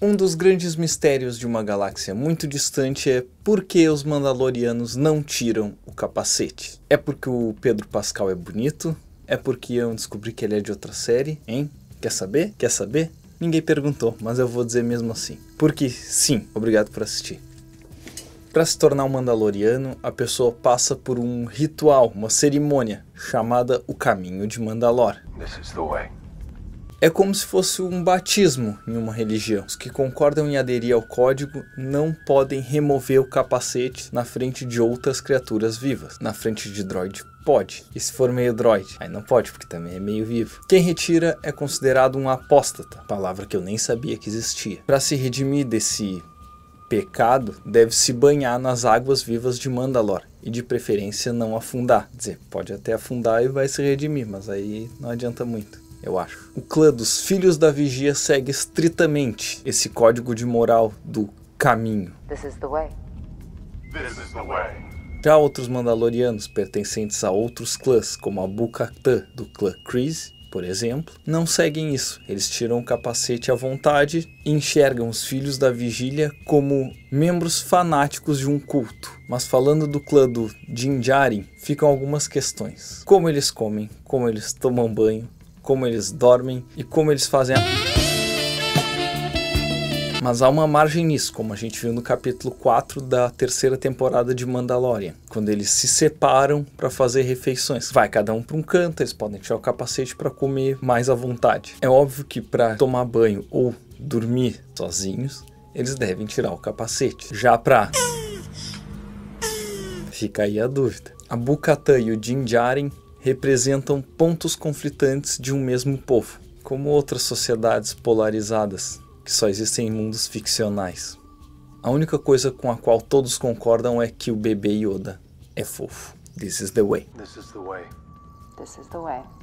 Um dos grandes mistérios de uma galáxia muito distante é por que os Mandalorianos não tiram o capacete. É porque o Pedro Pascal é bonito? É porque eu descobri que ele é de outra série, hein? Quer saber? Quer saber? Ninguém perguntou, mas eu vou dizer mesmo assim. Porque sim, obrigado por assistir. Para se tornar um Mandaloriano, a pessoa passa por um ritual, uma cerimônia, chamada o Caminho de Mandalor. This is the way. É como se fosse um batismo em uma religião. Os que concordam em aderir ao código não podem remover o capacete na frente de outras criaturas vivas. Na frente de droid pode. E se for meio droid? Aí não pode, porque também é meio vivo. Quem retira é considerado um apóstata, palavra que eu nem sabia que existia. Para se redimir desse pecado, deve se banhar nas águas vivas de Mandalor e de preferência não afundar. Quer dizer, pode até afundar e vai se redimir, mas aí não adianta muito eu acho. O clã dos Filhos da Vigia segue estritamente esse código de moral do caminho. Já outros Mandalorianos pertencentes a outros clãs, como a Bukatan do clã Kreese, por exemplo, não seguem isso. Eles tiram o capacete à vontade e enxergam os filhos da vigília como membros fanáticos de um culto. Mas falando do clã do Jinjarin, ficam algumas questões. Como eles comem, como eles tomam banho, como eles dormem e como eles fazem a... Mas há uma margem nisso, como a gente viu no capítulo 4 da terceira temporada de Mandalorian, quando eles se separam para fazer refeições. Vai cada um para um canto, eles podem tirar o capacete para comer mais à vontade. É óbvio que para tomar banho ou dormir sozinhos, eles devem tirar o capacete. Já para Fica aí a dúvida. A Bukatan e o Jinjaren representam pontos conflitantes de um mesmo povo, como outras sociedades polarizadas que só existem em mundos ficcionais. A única coisa com a qual todos concordam é que o bebê Yoda é fofo. This is the way. This is the way. This is the way.